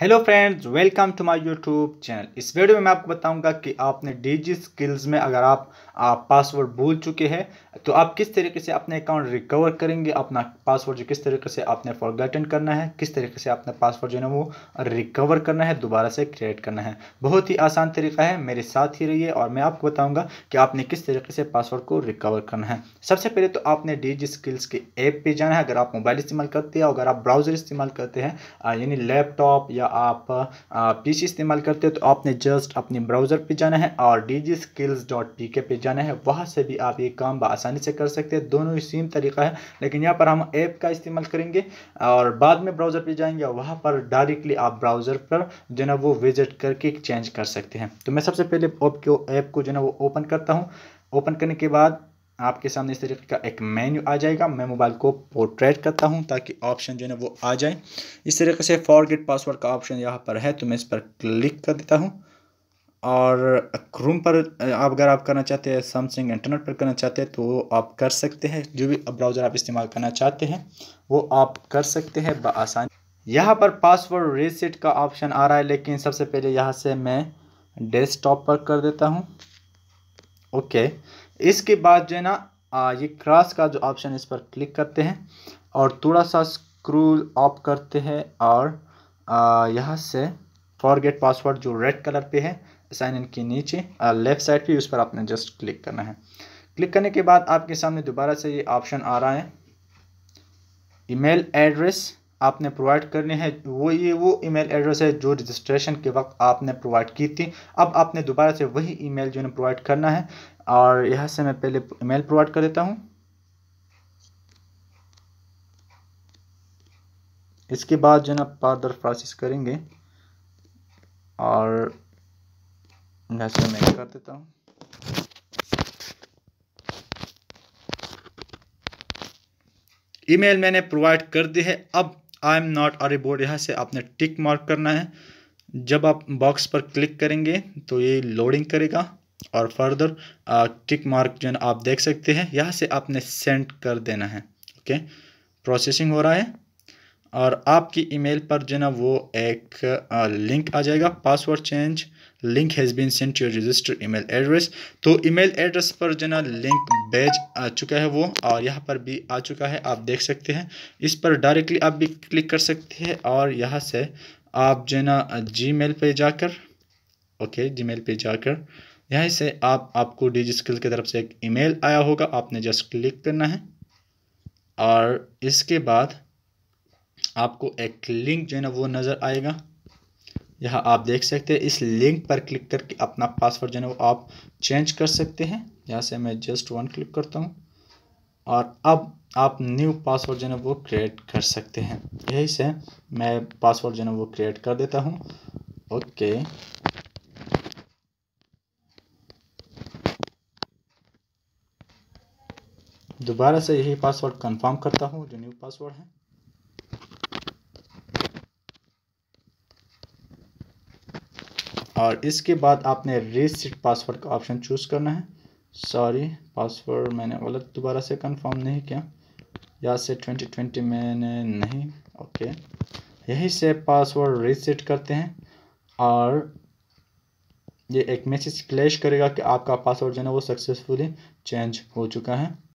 hello friends welcome to my YouTube channel इस video में मैं आपको बताऊंगा कि आपने डीजी स्किल्स में अगर आप, आप पासवर्ड भूल चुके हैं तो आप किस तरीके से अपने अकाउंट रिकवर करेंगे अपना पासवर्ड जो किस तरीके से आपने फॉरगेटन करना है किस तरीके से अपना पासवर्ड जो है वो रिकवर करना है दोबारा से क्रिएट करना है बहुत ही आसान तरीका है मेरे साथ ही रहिए और मैं आपको बताऊँगा कि आपने किस तरीके से पासवर्ड को रिकवर करना है सबसे पहले तो आपने डी स्किल्स के ऐप पर जाना है अगर आप मोबाइल इस्तेमाल करते हैं अगर आप ब्राउज़र इस्तेमाल करते हैं यानी लैपटॉप या आप पी सी इस्तेमाल करते हो तो आपने जस्ट अपने ब्राउज़र पे जाना है और D G skills dot P K पे जाना है वहाँ से भी आप ये काम आसानी से कर सकते हैं दोनों ही सेम तरीका है लेकिन यहाँ पर हम ऐप का इस्तेमाल करेंगे और बाद में ब्राउज़र पर जाएंगे और वहाँ पर डायरेक्टली आप ब्राउज़र पर जो ना वो विजिट करके चेंज कर सकते हैं तो मैं सबसे पहले ऐप को जो ना वो ओपन करता हूँ ओपन करने के बाद आपके सामने इस तरीके का एक मेन्यू आ जाएगा मैं मोबाइल को पोर्ट्रेट करता हूं ताकि ऑप्शन जो है ना वो आ जाए इस तरीके से फॉरगेट पासवर्ड का ऑप्शन यहां पर है तो मैं इस पर क्लिक कर देता हूं और क्रूम पर आप अगर आप करना चाहते हैं सैमसंग इंटरनेट पर करना चाहते हैं तो आप कर सकते हैं जो भी ब्राउज़र आप इस्तेमाल करना चाहते हैं वो आप कर सकते हैं बसानी यहाँ पर पासवर्ड रीसेट का ऑप्शन आ रहा है लेकिन सबसे पहले यहाँ से मैं डेस्कटॉप पर कर देता हूँ ओके इसके बाद जो है ना ये क्रॉस का जो ऑप्शन इस पर क्लिक करते हैं और थोड़ा सा स्क्रूल ऑफ करते हैं और यहाँ से फॉरगेट पासवर्ड जो रेड कलर पे है साइन इन के नीचे लेफ्ट साइड पे उस पर आपने जस्ट क्लिक करना है क्लिक करने के बाद आपके सामने दोबारा से ये ऑप्शन आ रहा है ईमेल एड्रेस आपने प्रोवाइड करने हैं वो ये वो ईमेल एड्रेस है जो रजिस्ट्रेशन के वक्त आपने प्रोवाइड की थी अब आपने दोबारा से वही ईमेल जो है प्रोवाइड करना है और यहाँ से मैं पहले ईमेल प्रोवाइड कर देता हूँ इसके बाद जो है ना फादर प्रोसेस करेंगे और यहाँ से मैं कर देता हूँ ईमेल मैंने प्रोवाइड कर दी है अब I am not a robot यहाँ से आपने टिक मार्क करना है जब आप बॉक्स पर क्लिक करेंगे तो ये लोडिंग करेगा और फर्दर टिक मार्क जो है आप देख सकते हैं यहाँ से आपने सेंड कर देना है ओके प्रोसेसिंग हो रहा है और आपकी ईमेल पर जो है ना वो एक लिंक आ जाएगा password change link has been send to your register email address तो ईमेल एड्रेस पर जो ना लिंक भेज आ चुका है वो और यहाँ पर भी आ चुका है आप देख सकते हैं इस पर डायरेक्टली आप भी क्लिक कर सकते हैं और यहाँ से आप जो ना जी मेल पर जाकर ओके जी मेल पर जाकर यहाँ से आप आपको डिजी स्किल की तरफ से एक ईमेल आया होगा आपने जस्ट क्लिक करना है और इसके बाद आपको एक लिंक जो है ना वो नज़र आएगा यहाँ आप देख सकते हैं इस लिंक पर क्लिक करके अपना पासवर्ड जो है वो आप चेंज कर सकते हैं यहाँ से मैं जस्ट वन क्लिक करता हूँ और अब आप न्यू पासवर्ड जो है वो क्रिएट कर सकते हैं यही से मैं पासवर्ड जो है वो क्रिएट कर देता हूँ ओके दोबारा से यही पासवर्ड कंफर्म करता हूँ जो न्यू पासवर्ड है और इसके बाद आपने रीसेट पासवर्ड का ऑप्शन चूज़ करना है सॉरी पासवर्ड मैंने गलत दोबारा से कंफर्म नहीं किया या से ट्वेंटी ट्वेंटी मैंने नहीं ओके यही से पासवर्ड रीसेट करते हैं और ये एक मैसेज क्लैश करेगा कि आपका पासवर्ड जो है वो सक्सेसफुली चेंज हो चुका है